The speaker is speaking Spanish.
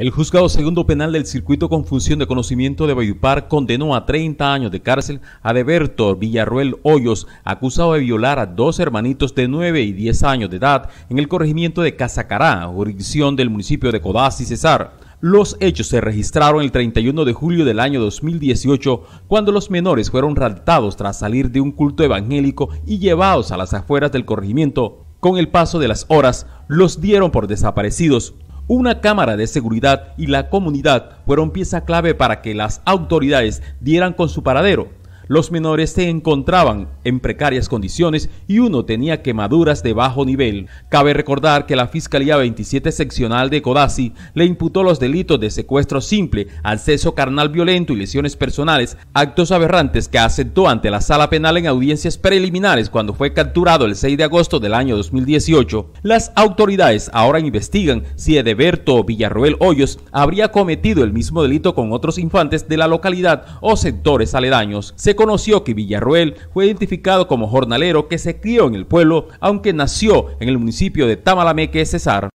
El juzgado segundo penal del circuito con función de conocimiento de Bayupar condenó a 30 años de cárcel a Deberto Villarruel Hoyos, acusado de violar a dos hermanitos de 9 y 10 años de edad en el corregimiento de Casacará, jurisdicción del municipio de Codaz y Cesar. Los hechos se registraron el 31 de julio del año 2018, cuando los menores fueron raptados tras salir de un culto evangélico y llevados a las afueras del corregimiento. Con el paso de las horas, los dieron por desaparecidos. Una cámara de seguridad y la comunidad fueron pieza clave para que las autoridades dieran con su paradero los menores se encontraban en precarias condiciones y uno tenía quemaduras de bajo nivel. Cabe recordar que la Fiscalía 27 Seccional de Codazzi le imputó los delitos de secuestro simple, acceso carnal violento y lesiones personales, actos aberrantes que aceptó ante la sala penal en audiencias preliminares cuando fue capturado el 6 de agosto del año 2018. Las autoridades ahora investigan si Edeberto Villarroel Hoyos habría cometido el mismo delito con otros infantes de la localidad o sectores aledaños conoció que Villarroel fue identificado como jornalero que se crió en el pueblo, aunque nació en el municipio de Tamalameque, Cesar.